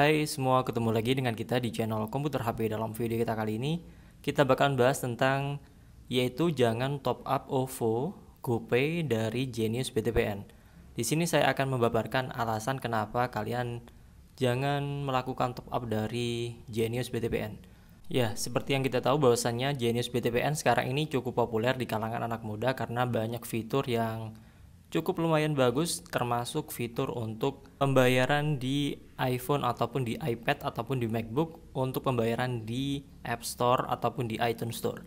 Hai semua, ketemu lagi dengan kita di channel Komputer HP. Dalam video kita kali ini, kita bakalan bahas tentang yaitu jangan top up OVO GoPay dari Genius BTPN. Di sini saya akan membabarkan alasan kenapa kalian jangan melakukan top up dari Genius BTPN. Ya, seperti yang kita tahu bahwasannya Genius BTPN sekarang ini cukup populer di kalangan anak muda karena banyak fitur yang cukup lumayan bagus termasuk fitur untuk pembayaran di iPhone ataupun di iPad ataupun di MacBook untuk pembayaran di App Store ataupun di iTunes Store.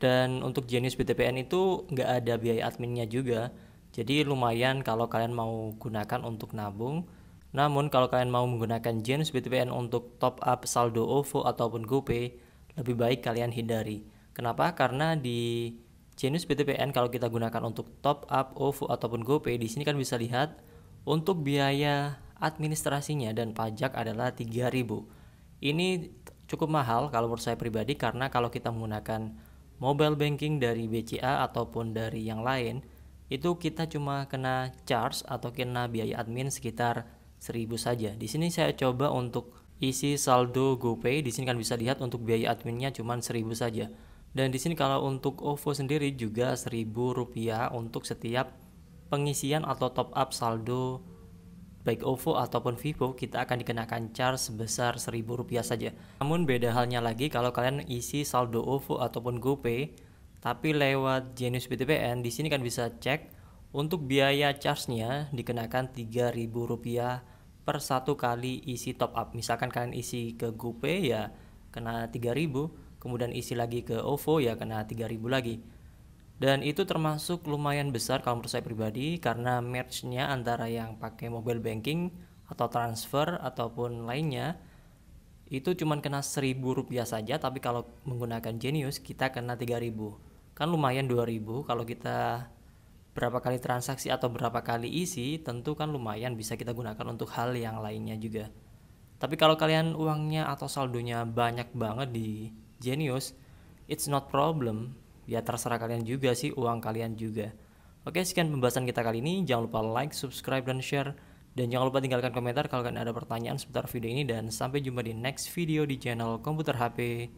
Dan untuk jenis BTPN itu nggak ada biaya adminnya juga, jadi lumayan kalau kalian mau gunakan untuk nabung. Namun kalau kalian mau menggunakan jenis BTPN untuk top up saldo OVO ataupun GoPay, lebih baik kalian hindari. Kenapa? Karena di jenis BTPN kalau kita gunakan untuk top up OVO ataupun GoPay, di sini kan bisa lihat untuk biaya administrasinya dan pajak adalah 3000 Ini cukup mahal kalau menurut saya pribadi karena kalau kita menggunakan mobile banking dari BCA ataupun dari yang lain itu kita cuma kena charge atau kena biaya admin sekitar 1000 saja. Di sini saya coba untuk isi saldo GoPay, di sini kan bisa lihat untuk biaya adminnya cuma 1000 saja. Dan di sini kalau untuk OVO sendiri juga 1000 rupiah untuk setiap pengisian atau top up saldo baik OVO ataupun Vivo kita akan dikenakan charge sebesar rp rupiah saja. Namun beda halnya lagi kalau kalian isi saldo OVO ataupun GoPay tapi lewat Genius BTPN di sini kan bisa cek untuk biaya charge-nya dikenakan rp rupiah per satu kali isi top up. Misalkan kalian isi ke GoPay ya kena 3000 kemudian isi lagi ke OVO ya kena 3000 lagi dan itu termasuk lumayan besar kalau menurut saya pribadi karena merge-nya antara yang pakai mobile banking atau transfer ataupun lainnya itu cuma kena seribu rupiah saja tapi kalau menggunakan Genius kita kena 3000 kan lumayan 2000 kalau kita berapa kali transaksi atau berapa kali isi tentu kan lumayan bisa kita gunakan untuk hal yang lainnya juga tapi kalau kalian uangnya atau saldonya banyak banget di Genius it's not problem ya terserah kalian juga sih uang kalian juga oke sekian pembahasan kita kali ini jangan lupa like subscribe dan share dan jangan lupa tinggalkan komentar kalau kalian ada pertanyaan seputar video ini dan sampai jumpa di next video di channel komputer HP